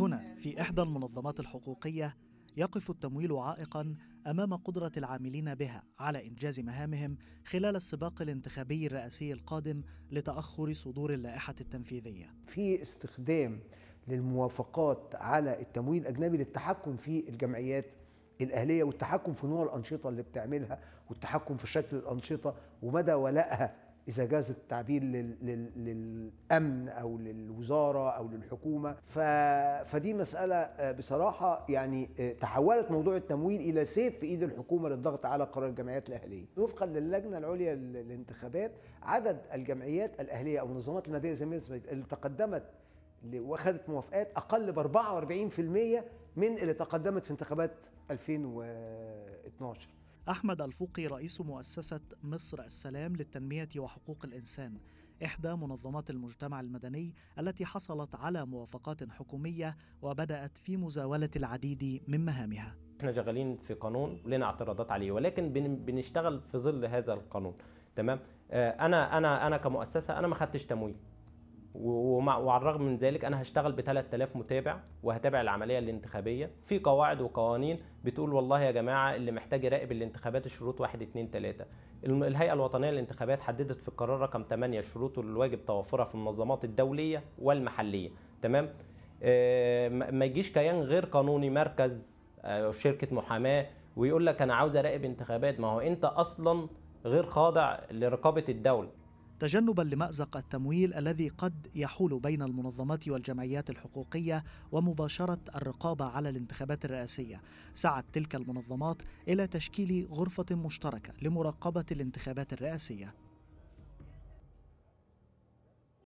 هنا في إحدى المنظمات الحقوقية يقف التمويل عائقا امام قدره العاملين بها على انجاز مهامهم خلال السباق الانتخابي الرئاسي القادم لتاخر صدور اللائحه التنفيذيه. في استخدام للموافقات على التمويل الاجنبي للتحكم في الجمعيات الاهليه والتحكم في نوع الانشطه اللي بتعملها والتحكم في شكل الانشطه ومدى ولائها اذا جاز التعبير للامن او للوزاره او للحكومه فدي مساله آه، بصراحه يعني آه، تحولت موضوع التمويل الى سيف في ايد الحكومه للضغط على قرار الجمعيات الاهليه وفقا للجنه العليا للانتخابات عدد الجمعيات الاهليه او منظمات المادية زي اللي تقدمت واخذت موافقات اقل ب 44% من اللي تقدمت في انتخابات 2012 أحمد الفوقي رئيس مؤسسة مصر السلام للتنمية وحقوق الإنسان إحدى منظمات المجتمع المدني التي حصلت على موافقات حكومية وبدأت في مزاولة العديد من مهامها احنا شغالين في قانون لنا اعتراضات عليه ولكن بنشتغل في ظل هذا القانون تمام آه، انا انا انا كمؤسسه انا ما خدتش تمويل وعلى الرغم من ذلك انا هشتغل ب 3000 متابع وهتابع العمليه الانتخابيه في قواعد وقوانين بتقول والله يا جماعه اللي محتاج يراقب الانتخابات الشروط 1 2 3 الهيئه الوطنيه للانتخابات حددت في القرار رقم 8 الشروط الواجب توفرها في المنظمات الدوليه والمحليه تمام آه ما يجيش كيان غير قانوني مركز آه شركه محاماه ويقول لك انا عاوز اراقب انتخابات ما هو انت اصلا غير خاضع لرقابه الدوله تجنبا لمازق التمويل الذي قد يحول بين المنظمات والجمعيات الحقوقيه ومباشره الرقابه على الانتخابات الرئاسيه سعت تلك المنظمات الى تشكيل غرفه مشتركه لمراقبه الانتخابات الرئاسيه